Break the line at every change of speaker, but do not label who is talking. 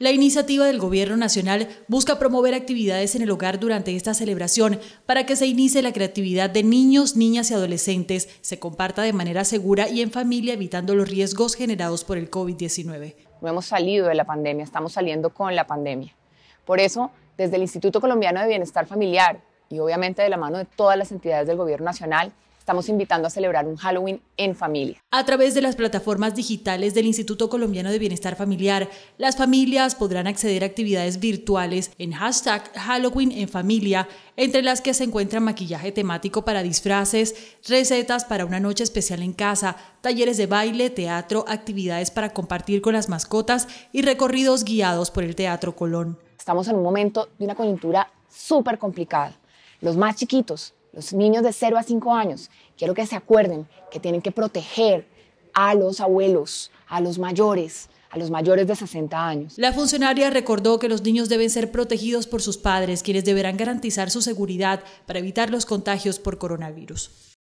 La iniciativa del Gobierno Nacional busca promover actividades en el hogar durante esta celebración para que se inicie la creatividad de niños, niñas y adolescentes, se comparta de manera segura y en familia evitando los riesgos generados por el COVID-19. No hemos salido de la pandemia,
estamos saliendo con la pandemia. Por eso, desde el Instituto Colombiano de Bienestar Familiar y obviamente de la mano de todas las entidades del Gobierno Nacional, estamos invitando a celebrar un Halloween en
familia. A través de las plataformas digitales del Instituto Colombiano de Bienestar Familiar, las familias podrán acceder a actividades virtuales en hashtag Halloween en familia, entre las que se encuentran maquillaje temático para disfraces, recetas para una noche especial en casa, talleres de baile, teatro, actividades para compartir con las mascotas y recorridos guiados por el Teatro Colón.
Estamos en un momento de una coyuntura súper complicada. Los más chiquitos los niños de 0 a 5 años, quiero que se acuerden que tienen que proteger a los abuelos, a los mayores, a los mayores de 60 años.
La funcionaria recordó que los niños deben ser protegidos por sus padres, quienes deberán garantizar su seguridad para evitar los contagios por coronavirus.